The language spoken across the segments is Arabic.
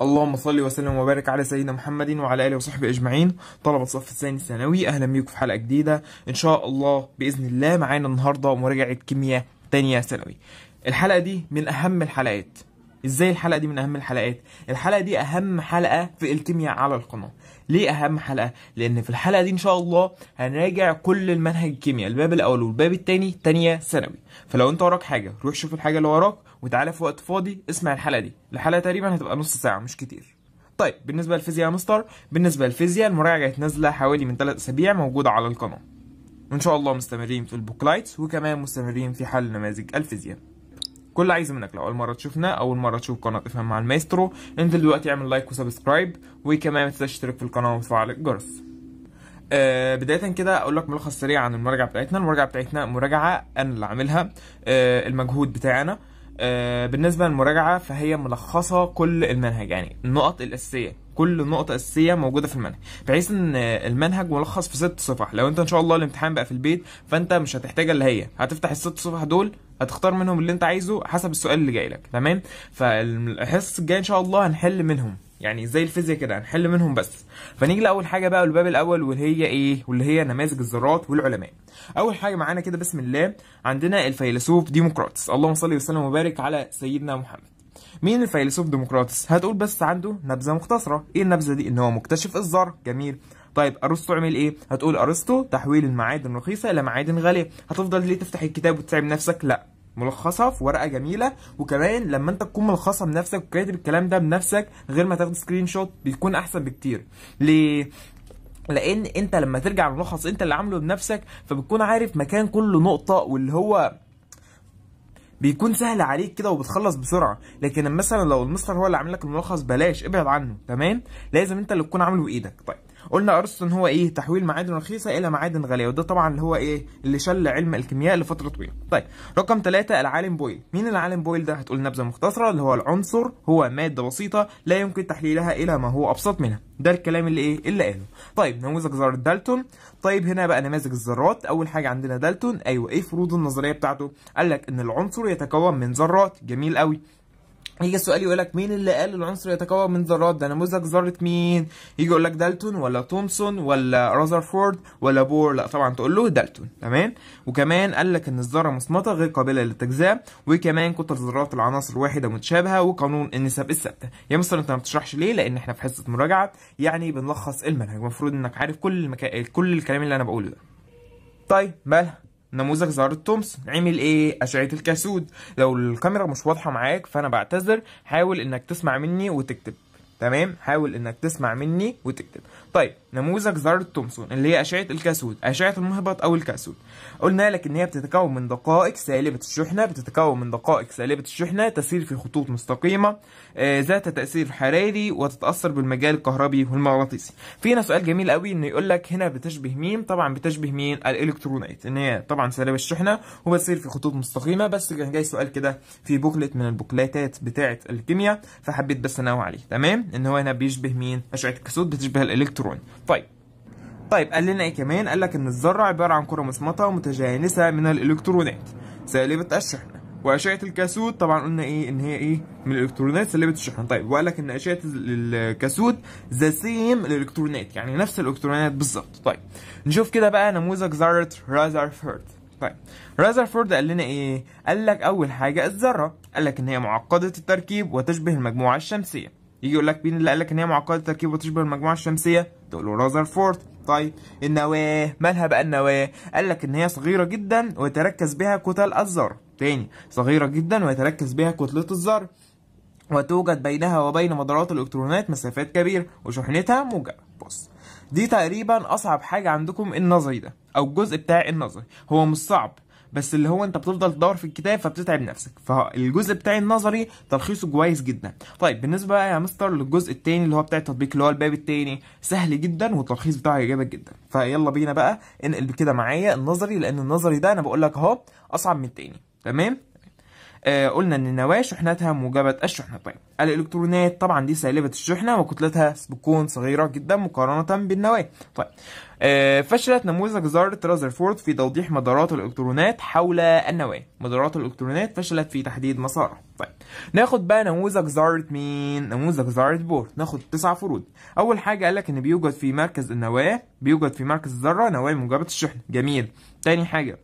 اللهم صل وسلم وبارك على سيدنا محمد وعلى اله وصحبه اجمعين طلبه الصف الثاني الثانوي اهلا بيكم في حلقه جديده ان شاء الله باذن الله معانا النهارده مراجعه كيمياء تانية ثانوي الحلقه دي من اهم الحلقات ازاي الحلقه دي من اهم الحلقات الحلقه دي اهم حلقه في الكيمياء على القناه ليه اهم حلقه لان في الحلقه دي ان شاء الله هنراجع كل المنهج الكيمياء الباب الاول والباب الثاني تانية ثانوي فلو انت وراك حاجه روح شوف الحاجه اللي وراك وتعالى في وقت فاضي اسمع الحلقه دي الحلقه تقريبا هتبقى نص ساعه مش كتير طيب بالنسبه للفيزياء يا مستر بالنسبه للفيزياء المراجعه نازله حوالي من 3 اسابيع موجوده على القناه وان شاء الله مستمرين في البوكلايتس وكمان مستمرين في حل نماذج الفيزياء كل اللي عايزه منك لو اول مره تشوفنا اول مره تشوف قناه افهم مع المايسترو انزل دلوقتي اعمل لايك وسبسكرايب وكمان ما تنساش تشترك في القناه وتفعل الجرس أه بدايه كده اقول لك ملخص سريع عن المراجعه بتاعتنا المراجعه بتاعتنا مراجعه انا اللي عاملها أه المجهود بتاعنا أه بالنسبه للمراجعه فهي ملخصه كل المنهج يعني النقط الاساسيه كل نقطة أساسية موجودة في المنهج بحيث إن المنهج ملخص في ست صفح لو أنت إن شاء الله الامتحان بقى في البيت فأنت مش هتحتاج اللي هي هتفتح الست صفح دول هتختار منهم اللي انت عايزه حسب السؤال اللي جاي لك تمام فالحصص الجايه ان شاء الله هنحل منهم يعني زي الفيزياء كده هنحل منهم بس فنيجي لاول حاجه بقى الباب الاول واللي هي ايه واللي هي نماذج الذرات والعلماء اول حاجه معانا كده بسم الله عندنا الفيلسوف ديموقراطس اللهم صل وسلم وبارك على سيدنا محمد مين الفيلسوف ديموقراطس هتقول بس عنده نبذه مختصره ايه النبذه دي ان هو مكتشف الذر جميل طيب ارسطو عمل ايه هتقول ارسطو تحويل المعادن الرخيصه الى معادن غاليه هتفضل ليه تفتح الكتاب وتتعب نفسك لا ملخصه في ورقه جميله وكمان لما انت تكون ملخصها بنفسك وكاتب الكلام ده بنفسك غير ما تاخد سكرين شوت بيكون احسن بكتير ليه لان انت لما ترجع الملخص انت اللي عامله بنفسك فبتكون عارف مكان كل نقطه واللي هو بيكون سهل عليك كده وبتخلص بسرعه لكن مثلا لو المستر هو اللي عامل لك الملخص بلاش ابعد عنه تمام لازم انت اللي تكون عامله بايدك طيب قلنا ارسطو ان هو ايه تحويل معادن رخيصه الى معادن غاليه وده طبعا اللي هو ايه اللي شل علم الكيمياء لفتره طويله طيب رقم ثلاثة العالم بويل مين العالم بويل ده هتقول نبذه مختصره اللي هو العنصر هو ماده بسيطه لا يمكن تحليلها الى ما هو ابسط منها ده الكلام اللي ايه اللي قاله طيب نموذج ذره دالتون طيب هنا بقى نماذج الذرات اول حاجه عندنا دالتون ايوه ايه فروض النظريه بتاعته قال لك ان العنصر يتكون من ذرات جميل قوي يجي السؤال يقول لك مين اللي قال العنصر يتكون من ذرات ده نموذج ذره مين يجي يقول لك دالتون ولا تومسون ولا راذرفورد ولا بور لا طبعا تقول له دالتون تمام وكمان قال لك ان الذره مصمته غير قابله للتجزئه وكمان كتل ذرات العناصر الواحده متشابهه وقانون النسب الثابته يا مستر انت ما بتشرحش ليه لان احنا في حصه مراجعه يعني بنلخص المنهج المفروض انك عارف كل المكا... كل الكلام اللي انا بقوله ده طيب مالها نموذج زهرة تومسون عمل ايه اشعه الكسود لو الكاميرا مش واضحه معاك فانا بعتذر حاول انك تسمع مني وتكتب تمام حاول انك تسمع مني وتكتب طيب نموذج ذرة تومسون اللي هي أشعة الكاسود أشعة المهبط أو الكاسود قلنا لك إن هي بتتكون من دقائق سالبة الشحنة بتتكون من دقائق سالبة الشحنة تسير في خطوط مستقيمة آه ذات تأثير حراري وتتأثر بالمجال الكهربي والمغناطيسي في هنا سؤال جميل قوي إنه يقول لك هنا بتشبه مين طبعا بتشبه مين الإلكترونات إن هي طبعا سالبة الشحنة وبتسير في خطوط مستقيمة بس كان جاي سؤال كده في بوكلة من البوكلاتات بتاعة الكيمياء فحبيت بس أنوه عليه تمام إن هو هنا بيشبه مين أشعة الكاسود بتشبه الإلكترونات الكتروني طيب طيب قال لنا ايه كمان قال لك ان الذره عباره عن كره مصمته متجانسه من الالكترونات سالبه الشحنه واشعه الكاسود طبعا قلنا ايه ان هي ايه من الالكترونات سالبه الشحن طيب وقال لك ان اشعه الكاسود ذا سيم الالكترونات يعني نفس الالكترونات بالظبط طيب نشوف كده بقى نموذج ذره رازرفورد طيب رازرفورد قال لنا ايه قال لك اول حاجه الذره قال لك ان هي معقده التركيب وتشبه المجموعه الشمسيه يجي يقول لك مين اللي قال لك ان هي معقده التركيب وتشبه المجموعه الشمسيه تقول له رازرفورد طيب النواه مالها بقى النواه قال لك ان هي صغيره جدا ويتركز بها كتل الذره تاني صغيره جدا ويتركز بها كتله الذره وتوجد بينها وبين مدارات الالكترونات مسافات كبيره وشحنتها موجبه بص دي تقريبا اصعب حاجه عندكم النظري ده او الجزء بتاع النظري هو مش صعب بس اللي هو انت بتفضل تدور في الكتاب فبتتعب نفسك فالجزء بتاعي النظري تلخيصه كويس جدا طيب بالنسبه بقى يا مستر للجزء التاني اللي هو بتاع التطبيق اللي هو الباب التاني سهل جدا والتلخيص بتاعه هيعجبك جدا فيلا بينا بقى انقل كده معايا النظري لان النظري ده انا بقول لك اهو اصعب من التاني تمام آه قلنا ان النواه شحنتها موجبه الشحنه طيب الالكترونات طبعا دي سالبه الشحنه وكتلتها بتكون صغيره جدا مقارنه بالنواه طيب آه، فشلت نموذج ذرة رازرفورد في توضيح مدارات الإلكترونات حول النواة مدارات الإلكترونات فشلت في تحديد مسارها طيب ناخد بقى نموذج ذرة مين نموذج ذرة بور ناخد تسع فروض أول حاجة قال لك إن بيوجد في مركز النواة بيوجد في مركز الذرة نواة موجبة الشحن جميل تاني حاجة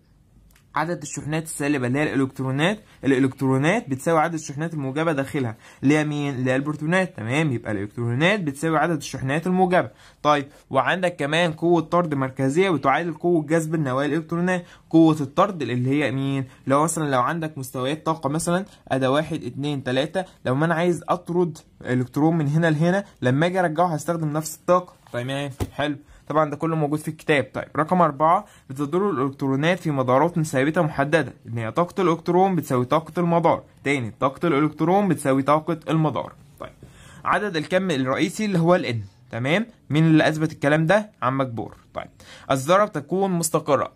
عدد الشحنات السالبه اللي هي الالكترونات الالكترونات بتساوي عدد الشحنات الموجبه داخلها اللي هي مين اللي هي البروتونات تمام يبقى الالكترونات بتساوي عدد الشحنات الموجبه طيب وعندك كمان قوه طرد مركزيه بتعادل قوه جذب النواة الالكترونات قوه الطرد اللي هي مين لو مثلا لو عندك مستويات طاقه مثلا ادا 1 2 3 لو ما انا عايز اطرد الكترون من هنا لهنا لما اجي ارجعه هستخدم نفس الطاقه تمام حلو طبعا ده كله موجود في الكتاب طيب رقم أربعة بتدور الإلكترونات في مدارات ثابتة محددة إن هي طاقة الإلكترون بتساوي طاقة المدار تاني طاقة الإلكترون بتساوي طاقة المدار طيب عدد الكم الرئيسي اللي هو ال N تمام مين اللي اثبت الكلام ده عمك بور طيب الذره تكون مستقره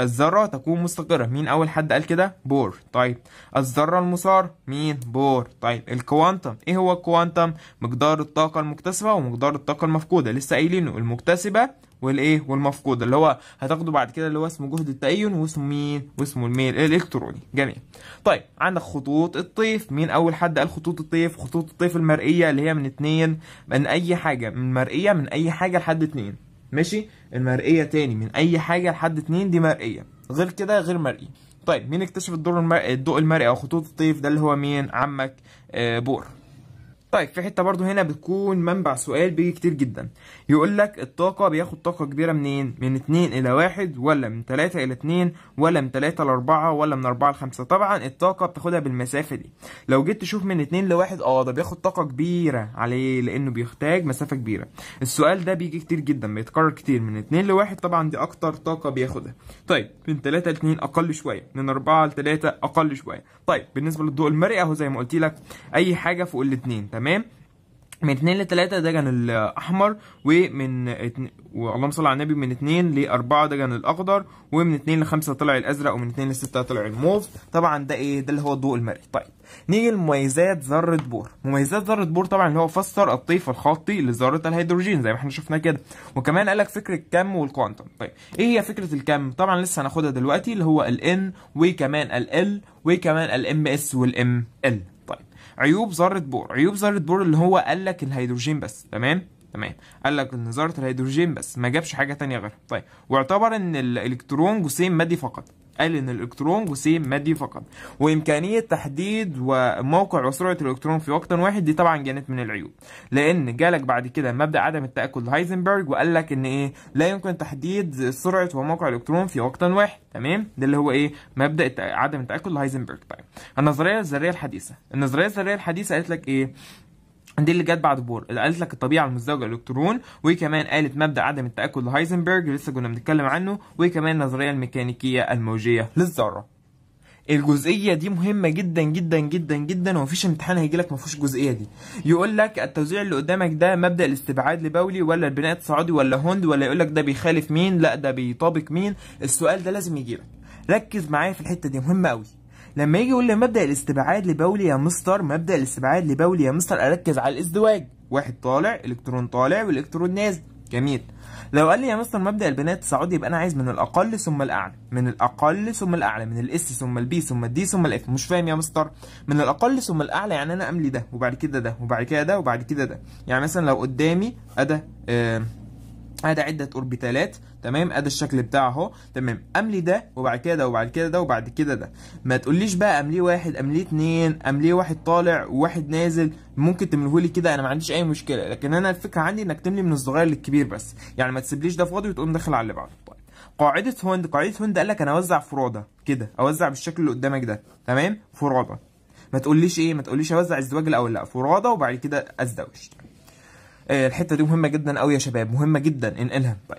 الذره تكون مستقره مين اول حد قال كده بور طيب الذره المسار مين بور طيب الكوانتم ايه هو الكوانتم مقدار الطاقه المكتسبه ومقدار الطاقه المفقوده لسه قايلينه المكتسبه والايه والمفقود اللي هو هتاخده بعد كده اللي هو اسمه جهد التأين واسمه مين واسمه الميل الالكتروني جميل طيب عندك خطوط الطيف مين اول حد قال خطوط الطيف خطوط الطيف المرئيه اللي هي من اتنين من اي حاجه من مرئيه من اي حاجه لحد اتنين ماشي المرئيه تاني من اي حاجه لحد اتنين دي مرئيه غير كده غير مرئي طيب مين اكتشف الدور المرئي الضوء المرئي او خطوط الطيف ده اللي هو مين عمك آه، بور طيب في حته برضو هنا بتكون منبع سؤال بيجي كتير جدا يقول لك الطاقه بياخد طاقه كبيره منين من 2 الى 1 ولا من 3 الى 2 ولا من 3 ل 4 ولا من 4 ل 5 طبعا الطاقه بتاخدها بالمسافه دي لو جيت تشوف من 2 ل 1 اه ده بياخد طاقه كبيره عليه لانه بيحتاج مسافه كبيره السؤال ده بيجي كتير جدا بيتكرر كتير من 2 ل 1 طبعا دي اكتر طاقه بياخدها طيب من 3 ل 2 اقل شويه من 4 ل 3 اقل شويه طيب بالنسبه للضوء المرئي اهو زي ما قلت لك اي حاجه فوق الاثنين تمام تمام من 2 ل 3 ده كان الاحمر ومن اتن... اللهم صل على النبي من 2 ل 4 ده كان الاخضر ومن 2 ل 5 طلع الازرق ومن 2 ل 6 طلع الموف طبعا ده ايه ده اللي هو الضوء المرئي طيب نيجي لمميزات ذره بور مميزات ذره بور طبعا اللي هو فسر الطيف الخطي لذره الهيدروجين زي ما احنا شفنا كده وكمان قال لك فكره الكم والكوانتم طيب ايه هي فكره الكم طبعا لسه هناخدها دلوقتي اللي هو الان وكمان ال ال وكمان الام اس والام ال عيوب ذره بور عيوب ذره بور اللي هو قال لك الهيدروجين بس تمام تمام قال لك ان ذره الهيدروجين بس ما جابش حاجه تانية غيرها طيب واعتبر ان الالكترون جسيم مادي فقط قال ان الالكترون جسيم مادي فقط وامكانيه تحديد وموقع وسرعه الالكترون في وقت واحد دي طبعا كانت من العيوب لان جالك بعد كده مبدا عدم التاكد هايزنبرج وقال لك ان ايه لا يمكن تحديد سرعه وموقع الالكترون في وقت واحد تمام ده اللي هو ايه مبدا عدم التاكد هايزنبرج طيب النظريه الذريه الحديثه النظريه الذريه الحديثه قالت لك ايه دي اللي جت بعد بور اللي قالت لك الطبيعه المزدوجه الالكترون وكمان قالت مبدا عدم التاكد لهايزنبرج لسه كنا بنتكلم عنه وكمان النظريه الميكانيكيه الموجيه للذره الجزئيه دي مهمه جدا جدا جدا جدا ومفيش امتحان هيجي لك ما فيهوش الجزئيه دي يقول لك التوزيع اللي قدامك ده مبدا الاستبعاد لبولي ولا البناء التصاعدي ولا هوند ولا يقول لك ده بيخالف مين لا ده بيطابق مين السؤال ده لازم يجيلك ركز معايا في الحته دي مهمه قوي لما يجي يقول لي مبدا الاستبعاد لبولي يا مستر مبدا الاستبعاد لبولي يا مستر اركز على الازدواج واحد طالع الكترون طالع والالكترون نازل جميل لو قال لي يا مستر مبدا البناء التصاعدي يبقى انا عايز من الاقل ثم الاعلى من الاقل ثم الاعلى من الاس ثم البي ثم الدي ثم الاف مش فاهم يا مستر من الاقل ثم الاعلى يعني انا املي ده وبعد كده ده وبعد كده ده وبعد كده ده يعني مثلا لو قدامي ادى آه عده اوربيتالات تمام ادي الشكل بتاعه اهو تمام املي ده وبعد كده وبعد كده ده وبعد كده ده ما تقوليش بقى امليه واحد امليه اتنين امليه واحد طالع وواحد نازل ممكن لي كده انا ما عنديش اي مشكله لكن انا الفكره عندي انك تملي من الصغير للكبير بس يعني ما تسيبليش ده فاضي وتقوم داخل على اللي بعده طيب قاعده هوند قاعده هوند قال لك انا اوزع فرادة كده اوزع بالشكل اللي قدامك ده تمام فرادة ما تقوليش ايه ما تقوليش اوزع ازدواج الاول لا فرادة وبعد كده ازدوج آه، الحته دي مهمه جدا قوي يا شباب مهمه جدا انقلها طيب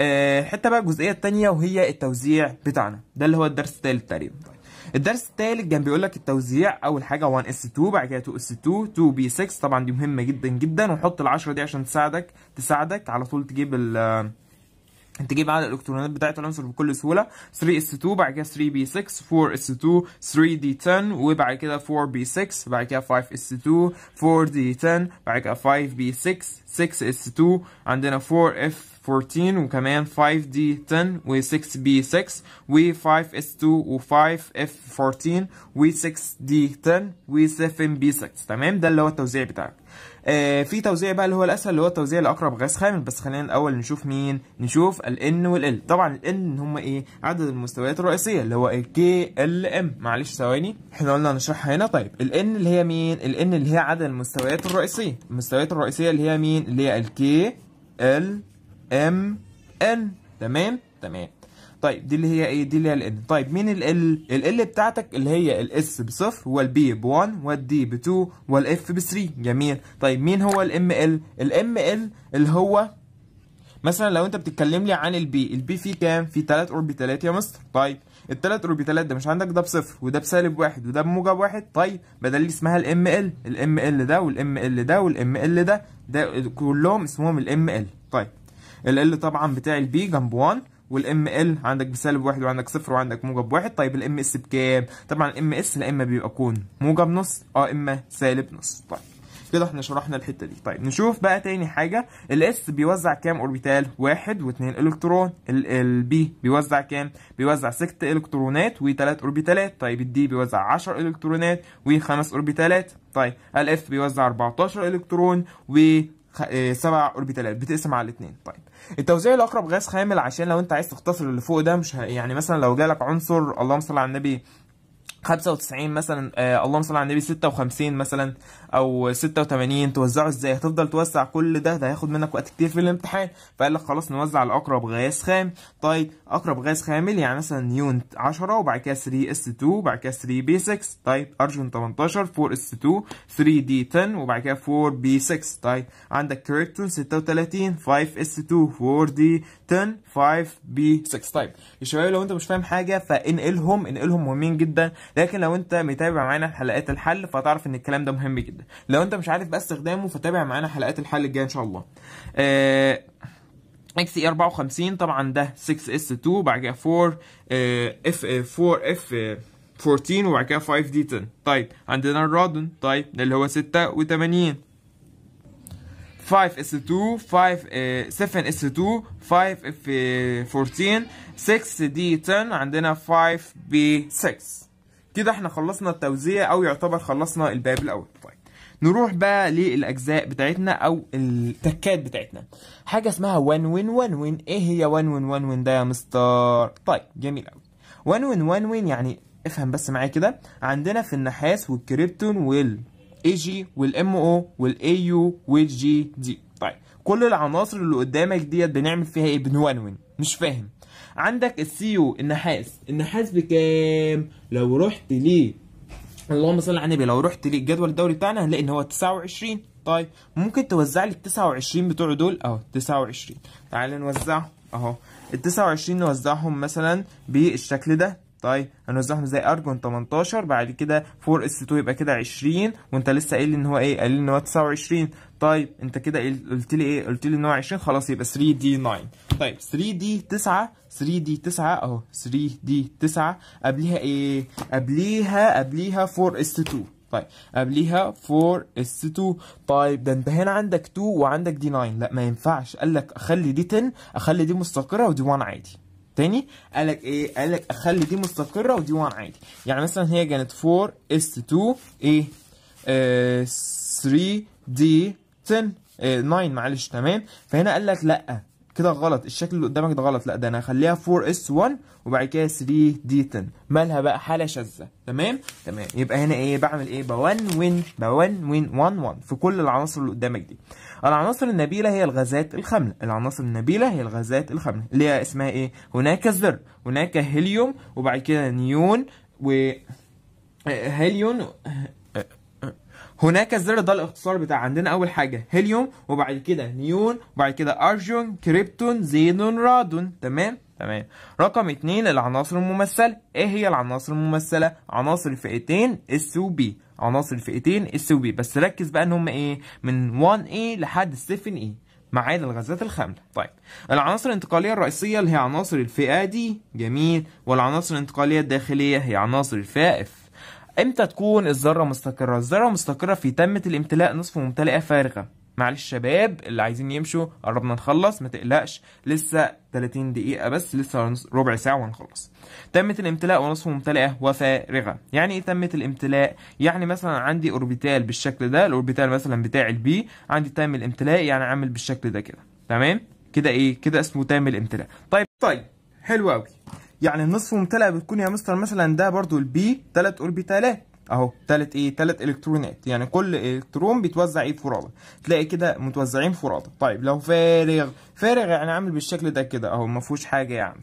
الحته آه، بقى الجزئيه الثانيه وهي التوزيع بتاعنا ده اللي هو الدرس الثالث تقريبا الدرس الثالث كان بيقول لك التوزيع اول حاجه 1 s 2 بعد كده 2 s 2 2 b 6 طبعا دي مهمه جدا جدا وحط ال10 دي عشان تساعدك تساعدك على طول تجيب ال تجيب عدد الالكترونات بتاعه العنصر بكل سهوله 3 s 2 بعد كده 3 b 6 4 s 2 3 d 10 وبعد كده 4 b 6 بعد كده 5 s 2 4 d 10 بعد كده 5 b 6 6 s 2 عندنا 4 f 14 وكمان 5 d 10 و6 b 6 و5 s 2 و5 f 14 و6 d 10 و7 b 6 تمام ده اللي هو التوزيع بتاعك آه، في توزيع بقى اللي هو الاسهل اللي هو التوزيع لاقرب غاز خامل بس خلينا الاول نشوف مين نشوف وال L طبعا الان هم ايه عدد المستويات الرئيسيه اللي هو الكي ال ام معلش ثواني احنا قلنا نشرحها هنا طيب N اللي هي مين N اللي هي عدد المستويات الرئيسيه المستويات الرئيسيه اللي هي مين اللي هي الكي ال ام ان تمام تمام طيب دي اللي هي ايه دي اللي هي ال N طيب مين ال ال ال بتاعتك اللي هي الاس بصفر والبي 2 والدي f والاف ب3 جميل طيب مين هو الام ال الام ال اللي هو مثلا لو انت بتتكلم لي عن البي البي فيه كام فيه ثلاث اوربيتالات يا مستر طيب الثلاث اوربيتالات ده مش عندك ده بصفر وده بسالب واحد وده بموجب واحد طيب بدل اللي اسمها الام ال الام ال ده والام ال ده والام ال ده ده كلهم اسمهم الام ال طيب ال ال طبعا بتاع البي جنب 1 والام ال عندك بسالب واحد وعندك صفر وعندك موجب واحد طيب الام اس بكام؟ طبعا الام اس لا اما بيبقى كون موجب نص اه اما سالب نص طيب كده احنا شرحنا الحته دي طيب نشوف بقى تاني حاجه الاس بيوزع كام اوربيتال واحد واثنين الكترون البي بيوزع كام بيوزع ست الكترونات وثلاث اوربيتالات طيب الدي بيوزع 10 الكترونات وخمس اوربيتالات طيب الاف بيوزع 14 الكترون و آه، سبع اوربيتالات بتقسم على الاثنين طيب التوزيع الاقرب غاز خامل عشان لو انت عايز تختصر اللي فوق ده مش يعني مثلا لو جالك عنصر اللهم صل على النبي 95 مثلا آه اللهم صل على النبي 56 مثلا او 86 توزعه ازاي هتفضل توزع كل ده ده هياخد منك وقت كتير في الامتحان فقال لك خلاص نوزع الاقرب غاز خام طيب اقرب غاز خامل يعني مثلا نيون 10 وبعد كده 3 اس 2 وبعد كده 3 بي 6 طيب ارجون 18 4 اس 2 3 دي 10 وبعد كده 4 بي 6 طيب عندك كريبتون 36 5 اس 2 4 دي 10 5 بي 6 طيب يا شباب لو انت مش فاهم حاجه فانقلهم انقلهم مهمين جدا لكن لو انت متابع معانا حلقات الحل فتعرف ان الكلام ده مهم جدا لو انت مش عارف بقى استخدامه فتابع معانا حلقات الحل الجايه ان شاء الله اكس اي 54 طبعا ده 6 اس 2 بعد كده 4 اف 4 اف 14 وبعد كده 5 دي 10 طيب عندنا الرادون طيب ده اللي هو 86 5 اس 2 5 7 اس 2 5 اف 14 6 دي 10 عندنا 5 بي 6 كده احنا خلصنا التوزيع او يعتبر خلصنا الباب الاول طيب نروح بقى للاجزاء بتاعتنا او التكات بتاعتنا حاجه اسمها 1 وين 1 وين ايه هي 1 وين 1 وين ده يا مستر طيب جميل قوي 1 وين 1 وين يعني افهم بس معايا كده عندنا في النحاس والكريبتون وال اي جي والام او والاي يو والجي دي طيب كل العناصر اللي قدامك ديت بنعمل فيها ايه بنونون مش فاهم عندك يو النحاس النحاس بكام لو رحت ليه اللهم صل على النبي لو رحت للجدول الدوري بتاعنا هنلاقي ان هو 29 طيب ممكن توزع لي ال 29 بتوع دول اهو 29 تعال نوزعهم اهو ال 29 نوزعهم مثلا بالشكل ده طيب هنوزعهم ازاي ارجون 18 بعد كده 4 اس 2 يبقى كده 20 وانت لسه قايل لي ان هو ايه قايل لي ان هو 29 طيب انت كده قلت لي ايه قلت لي ان هو 20 خلاص يبقى 3 دي 9 طيب 3 دي 9 3 دي 9 اهو 3 دي 9 قبليها ايه قبليها قبليها 4 اس 2 طيب قبليها 4 اس 2 طيب ده انت هنا عندك 2 وعندك دي 9 لا ما ينفعش قال لك اخلي دي 10 اخلي دي مستقره ودي 1 عادي تاني قال لك ايه قال لك اخلي دي مستقره ودي 1 عادي يعني مثلا هي كانت 4 اس 2 ايه 3 دي 10 9 معلش تمام فهنا قال لك لا كده غلط الشكل اللي قدامك ده غلط لا ده انا هخليها 4 s 1 وبعد كده 3 d 10 مالها بقى حاله شاذه تمام تمام يبقى هنا ايه بعمل ايه ب1 وين ب1 وين 1 1 في كل العناصر اللي قدامك دي العناصر النبيله هي الغازات الخامله العناصر النبيله هي الغازات الخامله اللي هي اسمها ايه هناك زر هناك هيليوم وبعد كده نيون و آه، هيليون هناك الزر ده الاختصار بتاع عندنا اول حاجه هيليوم وبعد كده نيون وبعد كده ارجون كريبتون زينون رادون تمام تمام رقم اتنين العناصر الممثله ايه هي العناصر الممثله عناصر الفئتين اس وبي عناصر الفئتين اس وبي بس ركز بقى ان هم ايه من 1 اي e لحد 7 اي معاد الغازات الخامله طيب العناصر الانتقاليه الرئيسيه اللي هي عناصر الفئه دي جميل والعناصر الانتقاليه الداخليه هي عناصر الفئه اف امتى تكون الذره مستقره الذره مستقره في تمه الامتلاء نصف ممتلئه فارغه معلش شباب اللي عايزين يمشوا قربنا نخلص ما تقلقش لسه 30 دقيقة بس لسه ربع ساعة وهنخلص. تمت الامتلاء ونصف ممتلئة وفارغة. يعني ايه تمت الامتلاء؟ يعني مثلا عندي اوربيتال بالشكل ده، الاوربيتال مثلا بتاع البي عندي تام الامتلاء يعني عامل بالشكل ده كده. تمام؟ كده ايه؟ كده اسمه تام الامتلاء. طيب طيب حلو قوي. يعني النصف ممتلئ بتكون يا مستر مثلا ده برضو البي ثلاث اوربيتالات اهو ثلاث ايه ثلاث الكترونات يعني كل الكترون بيتوزع ايه فرادى تلاقي كده متوزعين فرادى طيب لو فارغ فارغ يعني عامل بالشكل ده كده اهو ما فيهوش حاجه يعني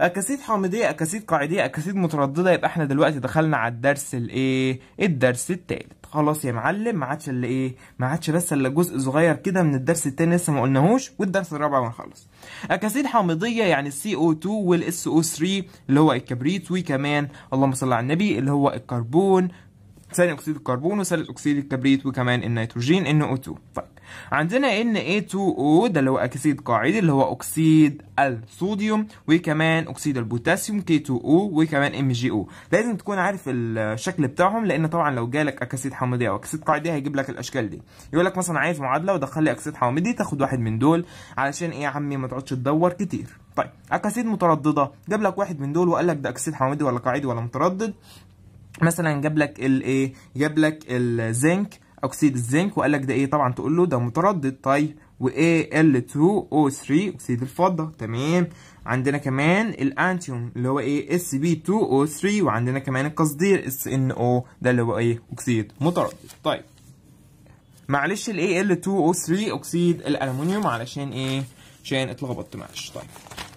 اكاسيد حامضيه اكاسيد قاعديه اكاسيد متردده يبقى احنا دلوقتي دخلنا على الدرس الايه الدرس الثالث خلاص يا معلم ما عادش الا ايه ما عادش بس الا جزء صغير كده من الدرس الثاني لسه ما قلناهوش والدرس الرابع ونخلص اكاسيد حامضيه يعني السي او 2 والاس او 3 اللي هو الكبريت وكمان اللهم صل على النبي اللي هو الكربون ثاني اكسيد الكربون وثالث اكسيد الكبريت وكمان النيتروجين ان او 2 طيب عندنا Na2O ده اللي هو اكسيد قاعدي اللي هو اكسيد الصوديوم وكمان اكسيد البوتاسيوم K2O وكمان MgO لازم تكون عارف الشكل بتاعهم لان طبعا لو جالك أكسيد حامضي او اكسيد قاعدي هيجيب لك الاشكال دي يقول لك مثلا عايز معادله ودخل لي اكسيد حامضي تاخد واحد من دول علشان ايه يا عمي ما تقعدش تدور كتير طيب اكاسيد متردده جاب لك واحد من دول وقال لك ده اكسيد حامضي ولا قاعدي ولا متردد مثلا جاب لك الايه جاب لك الزنك اكسيد الزنك وقال لك ده ايه طبعا تقول له ده متردد طيب و al 2 o 3 اكسيد الفضه تمام عندنا كمان الانتيوم اللي هو ايه SB2O3 وعندنا كمان القصدير SNO ده اللي هو ايه اكسيد متردد طيب معلش ال AL2O3 اكسيد الالومنيوم علشان ايه عشان اتلخبطت معلش طيب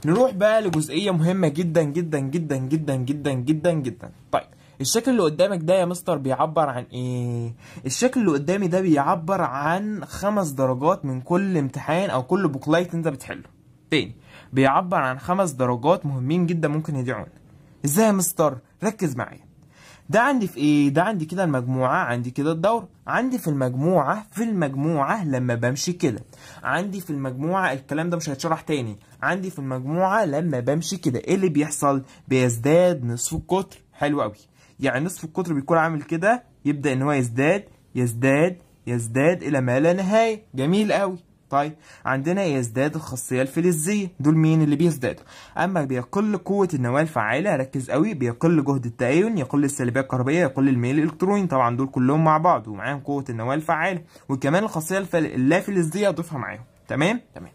نروح بقى لجزئيه مهمه جدا جدا جدا جدا جدا جدا جدا طيب الشكل اللي قدامك ده يا مستر بيعبر عن ايه الشكل اللي قدامي ده بيعبر عن خمس درجات من كل امتحان او كل بوكلايت انت بتحله تاني بيعبر عن خمس درجات مهمين جدا ممكن يضيعون ازاي يا مستر ركز معايا ده عندي في ايه ده عندي كده المجموعه عندي كده الدور عندي في المجموعه في المجموعه لما بمشي كده عندي في المجموعه الكلام ده مش هيتشرح تاني عندي في المجموعه لما بمشي كده ايه اللي بيحصل بيزداد نصف القطر حلو قوي يعني نصف القطر بيكون عامل كده يبدا ان هو يزداد يزداد يزداد الى ما لا نهايه جميل قوي طيب عندنا يزداد الخاصيه الفلزيه دول مين اللي بيزدادوا اما بيقل قوه النواه الفعاله ركز قوي بيقل جهد التأين يقل السلبيه الكهربائيه يقل الميل الالكتروني طبعا دول كلهم مع بعض ومعاهم قوه النواه الفعاله وكمان الخاصيه اللافلزيه اضيفها معاهم تمام تمام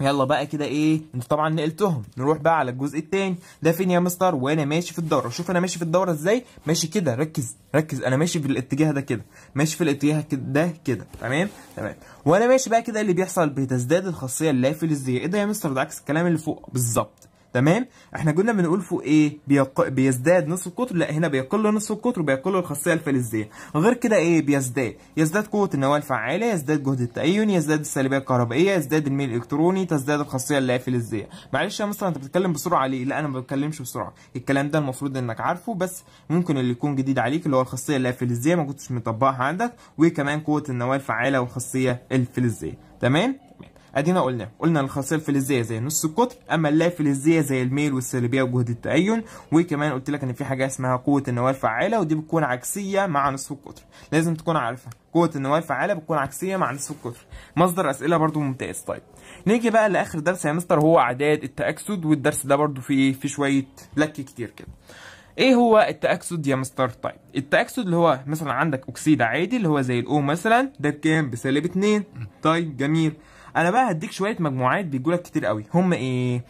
يلا بقى كده ايه انت طبعا نقلتهم نروح بقى على الجزء الثاني ده فين يا مستر وانا ماشي في الدوره شوف انا ماشي في الدوره ازاي ماشي كده ركز ركز انا ماشي في الاتجاه ده كده ماشي في الاتجاه ده كده تمام تمام وانا ماشي بقى كده اللي بيحصل بتزداد الخاصيه اللافلزيه ايه ده يا مستر ده عكس الكلام اللي فوق بالظبط تمام احنا كنا بنقول فوق ايه بيق... بيزداد نصف القطر لا هنا بيقل نصف القطر وبيقل الخاصيه الفلزيه غير كده ايه بيزداد يزداد قوه النواه الفعاله يزداد جهد التأين يزداد السلبيه الكهربائيه يزداد الميل الالكتروني تزداد الخاصيه فلزيه معلش يا مصر انت بتتكلم بسرعه ليه لا انا ما بتكلمش بسرعه الكلام ده المفروض انك عارفه بس ممكن اللي يكون جديد عليك اللي هو الخاصيه فلزيه ما كنتش مطبقها عندك وكمان قوه النواه الفعاله والخاصيه الفلزيه تمام ادينا قلنا قلنا الخاصيه الفلزيه زي نص القطر اما اللا فلزيه زي الميل والسلبيه وجهد التأين وكمان قلت لك ان في حاجه اسمها قوه النواه الفعاله ودي بتكون عكسيه مع نصف القطر لازم تكون عارفها قوه النواه الفعاله بتكون عكسيه مع نصف القطر مصدر اسئله برضو ممتاز طيب نيجي بقى لاخر درس يا مستر هو اعداد التاكسد والدرس ده برضو فيه في شويه لك كتير كده ايه هو التاكسد يا مستر طيب التاكسد اللي هو مثلا عندك اكسيد عادي اللي هو زي الاو مثلا ده بكام بسالب 2 طيب جميل انا بقى هديك شويه مجموعات بيجولك كتير قوي هم ايه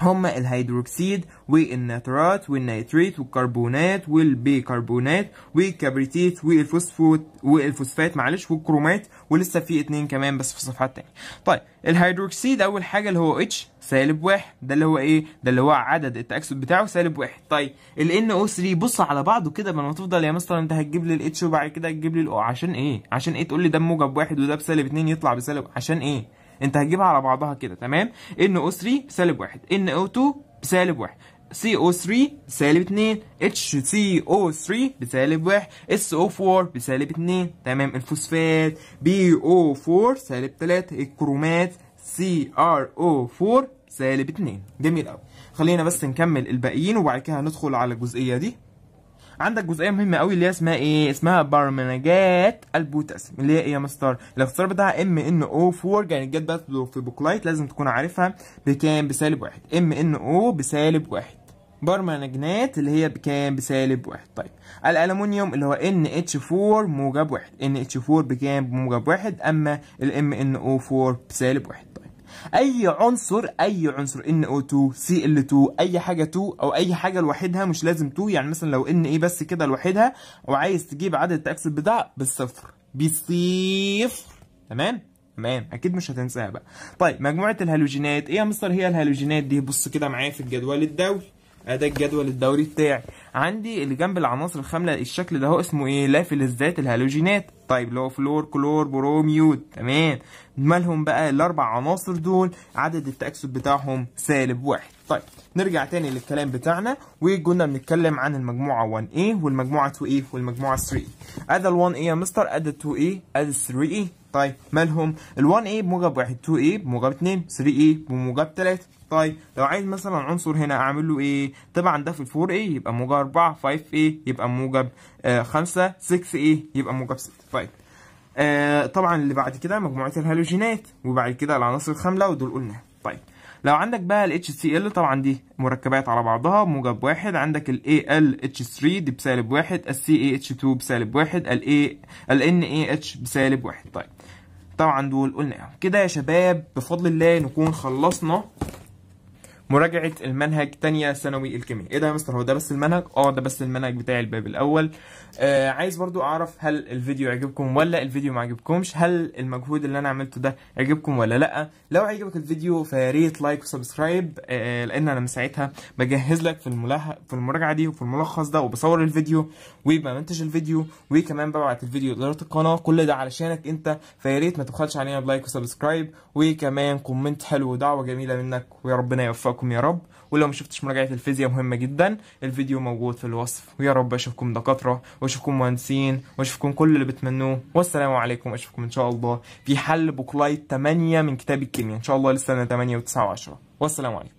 هما الهيدروكسيد والنترات والنيتريت والكربونات والبيكربونات والكبريتيت والفوسفوت والفوسفات معلش والكرومات ولسه في اتنين كمان بس في الصفحات الثانيه طيب الهيدروكسيد اول حاجه اللي هو اتش سالب واحد ده اللي هو ايه ده اللي هو عدد التاكسد بتاعه سالب واحد طيب ال NO3 بص على بعضه كده بما تفضل يا مستر انت هتجيب لي الاتش وبعد كده هتجيب لي الاو عشان ايه عشان ايه تقول لي ده بموجب واحد وده بسالب اتنين يطلع بسالب عشان ايه انت هتجيبها على بعضها كده تمام NO3 سالب 1 NO2 سالب 1 CO3 سالب 2 HCO3 بسالب 1 SO4 بسالب 2 تمام الفوسفات BO4 سالب 3 الكرومات CRO4 سالب 2 جميل قوي خلينا بس نكمل الباقيين وبعد كده هندخل على الجزئيه دي عندك جزئيه مهمه قوي اللي هي اسمها ايه اسمها برمنجات البوتاسيوم اللي هي ايه يا مستر الاختصار بتاعها ام ان او 4 جانجات بقى في بوكلايت لازم تكون عارفها بكام بسالب واحد ام ان او بسالب واحد برمنجنات اللي هي بكام بسالب واحد طيب الالومنيوم اللي هو ان اتش 4 موجب واحد ان اتش 4 بكام بموجب واحد اما الام ان او 4 بسالب واحد اي عنصر اي عنصر NO2 Cl2 اي حاجه 2 او اي حاجه لوحدها مش لازم 2 يعني مثلا لو ان ايه بس كده لوحدها وعايز تجيب عدد التاكسد بتاعها بالصفر بالصفر تمام تمام اكيد مش هتنساها بقى طيب مجموعه الهالوجينات ايه يا مستر هي الهالوجينات دي بص كده معايا في الجدول الدوري ادي الجدول الدوري بتاعي عندي اللي جنب العناصر الخامله الشكل ده هو اسمه ايه لافل الذات الهالوجينات طيب اللي هو فلور كلور بروميود تمام مالهم بقى الاربع عناصر دول عدد التاكسد بتاعهم سالب واحد طيب نرجع تاني للكلام بتاعنا وكنا بنتكلم عن المجموعه 1A والمجموعه 2A والمجموعه 3A ادي ال 1A يا مستر ادي ال 2A ادي ال 3A طيب مالهم ال1 اي بموجب 1 2 اي بموجب 2 3 اي بموجب 3 طيب لو عايز مثلا عنصر هنا اعمل له ايه طبعا ده في ال4 اي يبقى موجب 4 5 اي يبقى موجب 5 6 اي يبقى موجب 6 طيب آه طبعا اللي بعد كده مجموعه الهالوجينات وبعد كده العناصر الخامله ودول قلناها طيب لو عندك بقى ال HCl طبعا دي مركبات على بعضها بموجب واحد عندك ال ALH3 دي بسالب واحد ال CAH2 بسالب واحد ال A ال NAH بسالب واحد طيب طبعا دول قلنا إيه. كده يا شباب بفضل الله نكون خلصنا مراجعه المنهج تانية ثانوي الكيمياء ايه ده يا مستر هو ده بس المنهج اه ده بس المنهج بتاع الباب الاول آه عايز برضو اعرف هل الفيديو عجبكم ولا الفيديو ما عجبكمش هل المجهود اللي انا عملته ده عجبكم ولا لا لو عجبك الفيديو فيا ريت لايك وسبسكرايب آه لان انا من ساعتها بجهز لك في الملاح في المراجعه دي وفي الملخص ده وبصور الفيديو وبمنتج الفيديو وكمان ببعت الفيديو لاداره القناه كل ده علشانك انت فيا ريت ما تبخلش علينا بلايك وسبسكرايب وكمان كومنت حلو ودعوه جميله منك ويا ربنا يوفقك وياكم يا رب ولو ما شفتش مراجعه الفيزياء مهمه جدا الفيديو موجود في الوصف ويا رب اشوفكم دكاتره واشوفكم مهندسين واشوفكم كل اللي بتمنوه والسلام عليكم اشوفكم ان شاء الله في حل بوكلايت 8 من كتاب الكيمياء ان شاء الله لسنه 8 و9 و10 والسلام عليكم